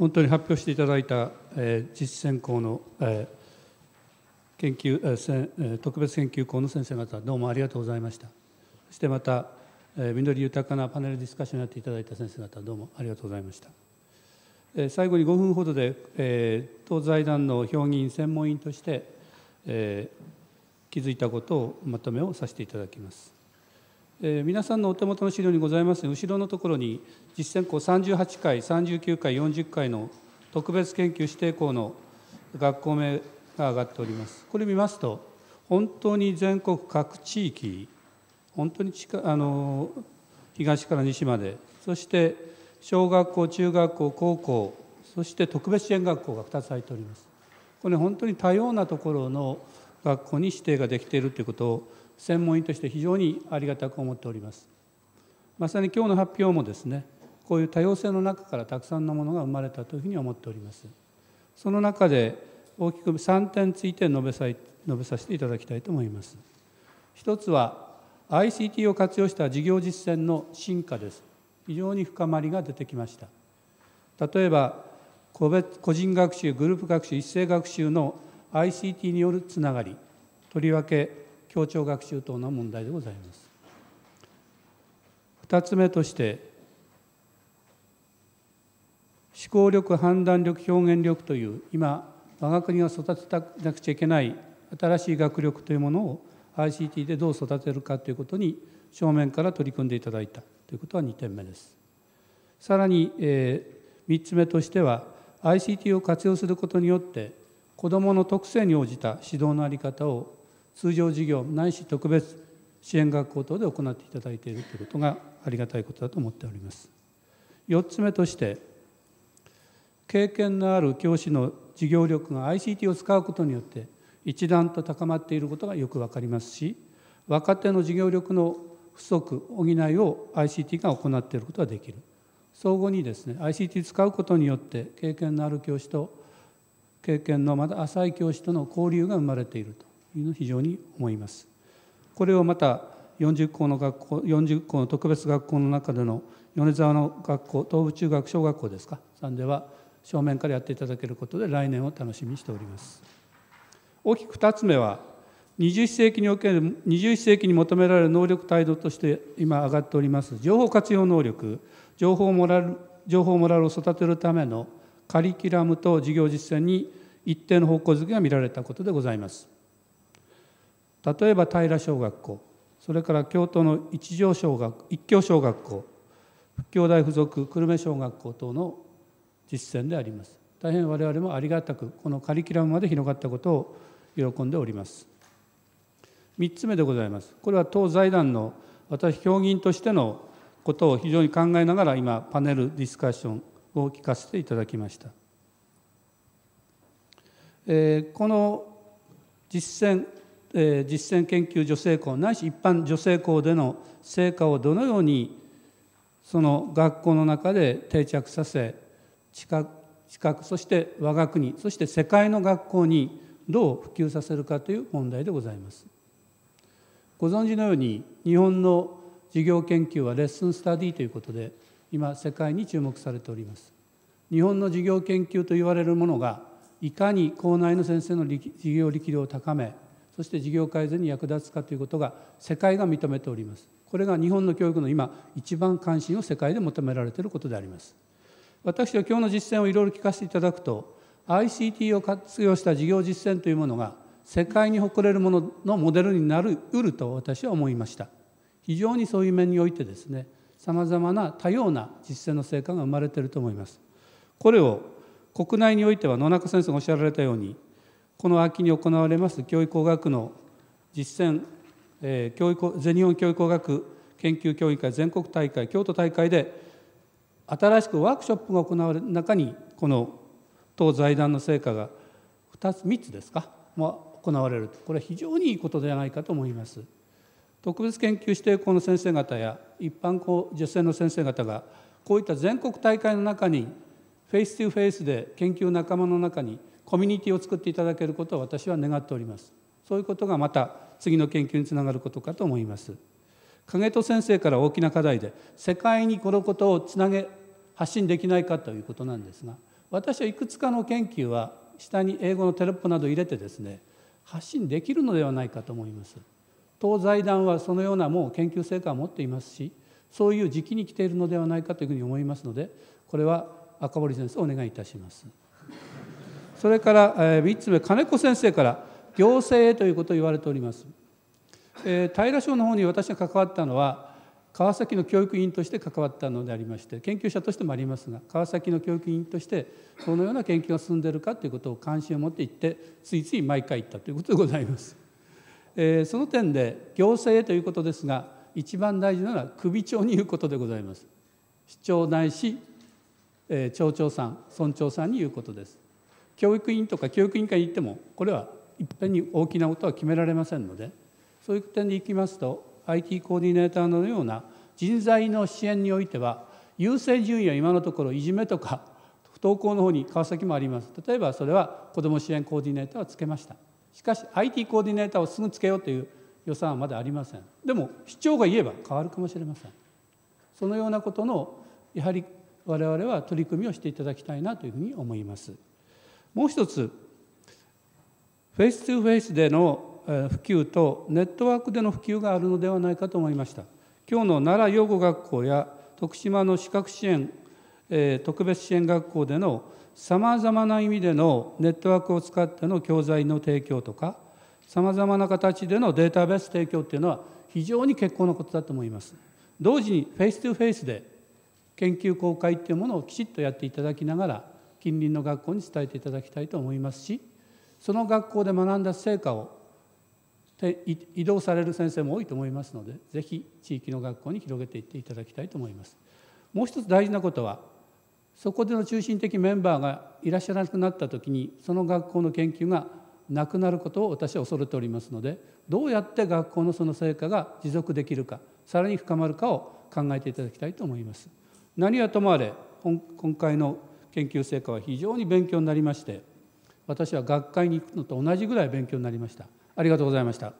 本当に発表していただいた、えー、実践校の、えー、研究、えーせえー、特別研究校の先生方どうもありがとうございましたそしてまた、えー、緑豊かなパネルディスカッションになっていただいた先生方どうもありがとうございました、えー、最後に5分ほどで、えー、当財団の評議員専門員として、えー、気づいたことをまとめをさせていただきますえー、皆さんのお手元の資料にございます後ろのところに実践校38回39回40回の特別研究指定校の学校名が上がっておりますこれ見ますと本当に全国各地域本当にあの東から西までそして小学校中学校高校そして特別支援学校が2つ入っておりますこれ、本当に多様なところの学校に指定ができているということを専門医として非常にありがたく思っておりますまさに今日の発表もですねこういう多様性の中からたくさんのものが生まれたというふうに思っておりますその中で大きく3点について述べさ述べさせていただきたいと思います一つは ICT を活用した事業実践の進化です非常に深まりが出てきました例えば個別個人学習グループ学習一斉学習の ICT によるつながりとりわけ協調学習等の問題でございます。2つ目として思考力判断力表現力という今我が国が育てなくちゃいけない新しい学力というものを ICT でどう育てるかということに正面から取り組んでいただいたということは2点目です。さらに、えー、3つ目としては ICT を活用することによって子どもの特性に応じた指導の在り方を通常事業ないし特別支援学校等で行っていただいているということがありがたいことだと思っております。4つ目として経験のある教師の事業力が ICT を使うことによって一段と高まっていることがよく分かりますし若手の事業力の不足補いを ICT が行っていることができる相互にですね ICT 使うことによって経験のある教師と経験のまだ浅い教師との交流が生まれているというのを非常に思います。これをまた40校の学校40校の特別学校の中での米沢の学校東部中学小学校ですかさんでは正面からやっていただけることで来年を楽しみにしております。大きく2つ目は21世紀における21世紀に求められる能力態度として今上がっております情報活用能力情報モラル情報モラルを育てるためのカリキュラムと事業実践に一定の方向づけが見られたことでございます。例えば平小学校それから京都の一条小学一教小学校仏教大附属久留米小学校等の実践であります大変我々もありがたくこのカリキュラムまで広がったことを喜んでおります3つ目でございますこれは当財団の私評議員としてのことを非常に考えながら今パネルディスカッションを聞かせていただきました、えー、この実践え実践研究女性校ないし一般女性校での成果をどのようにその学校の中で定着させ近くそして我が国そして世界の学校にどう普及させるかという問題でございます。ご存知のように日本の授業研究はレッスンスタディということで今世界に注目されております。日本の授業研究と言われるものがいかに校内の先生の授業力量を高めそして事業改善に役立つかということが世界が認めておりますこれが日本の教育の今一番関心を世界で求められていることであります私は今日の実践をいろいろ聞かせていただくと ICT を活用した事業実践というものが世界に誇れるもののモデルになるうると私は思いました非常にそういう面においてですねさまざまな多様な実践の成果が生まれていると思いますこれを国内においては野中先生がおっしゃられたようにこの秋に行われます教育工学の実践、えー、教育全日本教育工学研究協議会全国大会京都大会で新しくワークショップが行われる中にこの当財団の成果が2つ3つですかも行われるとこれは非常にいいことではないかと思います。特別研究指定校の先生方や一般校受選の先生方がこういった全国大会の中にフェイス2フェイスで研究仲間の中にコミュニティを作っていただけることを私は願っておりますそういうことがまた次の研究につながることかと思います影戸先生から大きな課題で世界にこのことをつなげ発信できないかということなんですが私はいくつかの研究は下に英語のテロップなど入れてですね発信できるのではないかと思います当財団はそのようなもう研究成果を持っていますしそういう時期に来ているのではないかというふうに思いますのでこれは赤堀先生お願いいたします。それから、えー、3つ目金子先生から行政へということを言われております、えー、平省の方に私が関わったのは川崎の教育委員として関わったのでありまして研究者としてもありますが川崎の教育委員としてどのような研究が進んでいるかということを関心を持っていってついつい毎回行ったということでございます、えー、その点で行政へということですが一番大事なのは首長に言うことでございます市長ないし、えー、町長さん村長さんに言うことです教育委員とか教育委員会に行ってもこれはいっぺんに大きなことは決められませんのでそういう点でいきますと IT コーディネーターのような人材の支援においては優先順位は今のところいじめとか不登校の方に川崎もあります例えばそれは子ども支援コーディネーターをつけましたしかし IT コーディネーターをすぐつけようという予算はまだありませんでも市長が言えば変わるかもしれませんそのようなことのやはり我々は取り組みをしていただきたいなというふうに思います。もう一つフェイス2フェイスでの普及とネットワークでの普及があるのではないかと思いました今日の奈良養護学校や徳島の資格支援特別支援学校でのさまざまな意味でのネットワークを使っての教材の提供とかさまざまな形でのデータベース提供っていうのは非常に結構なことだと思います同時にフェイス2フェイスで研究公開っていうものをきちっとやっていただきながら近隣の学校に伝えていただきたいと思いますしその学校で学んだ成果を移動される先生も多いと思いますのでぜひ地域の学校に広げていっていただきたいと思います。もう一つ大事なことはそこでの中心的メンバーがいらっしゃらなくなった時にその学校の研究がなくなることを私は恐れておりますのでどうやって学校のその成果が持続できるかさらに深まるかを考えていただきたいと思います。何はともあれ今回の研究成果は非常に勉強になりまして私は学会に行くのと同じぐらい勉強になりましたありがとうございました